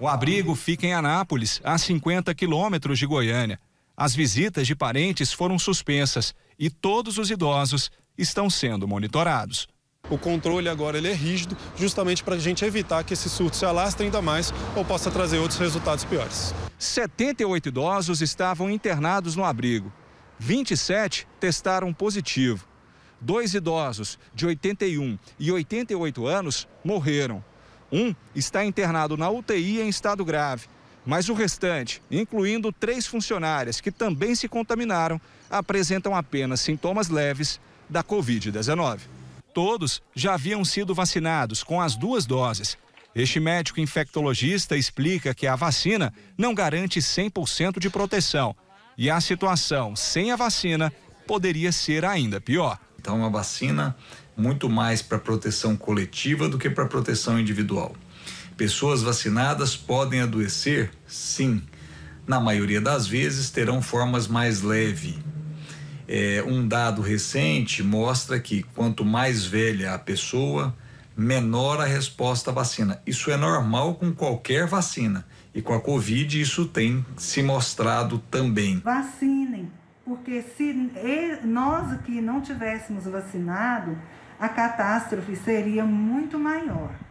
O abrigo fica em Anápolis, a 50 quilômetros de Goiânia. As visitas de parentes foram suspensas e todos os idosos estão sendo monitorados. O controle agora ele é rígido, justamente para a gente evitar que esse surto se alastre ainda mais ou possa trazer outros resultados piores. 78 idosos estavam internados no abrigo. 27 testaram positivo. Dois idosos de 81 e 88 anos morreram. Um está internado na UTI em estado grave, mas o restante, incluindo três funcionárias que também se contaminaram, apresentam apenas sintomas leves da Covid-19. Todos já haviam sido vacinados com as duas doses. Este médico infectologista explica que a vacina não garante 100% de proteção e a situação sem a vacina poderia ser ainda pior. Então, uma vacina muito mais para proteção coletiva do que para proteção individual. Pessoas vacinadas podem adoecer? Sim. Na maioria das vezes, terão formas mais leves. É, um dado recente mostra que quanto mais velha a pessoa, menor a resposta à vacina. Isso é normal com qualquer vacina. E com a Covid, isso tem se mostrado também. Vacinem porque se nós aqui não tivéssemos vacinado, a catástrofe seria muito maior.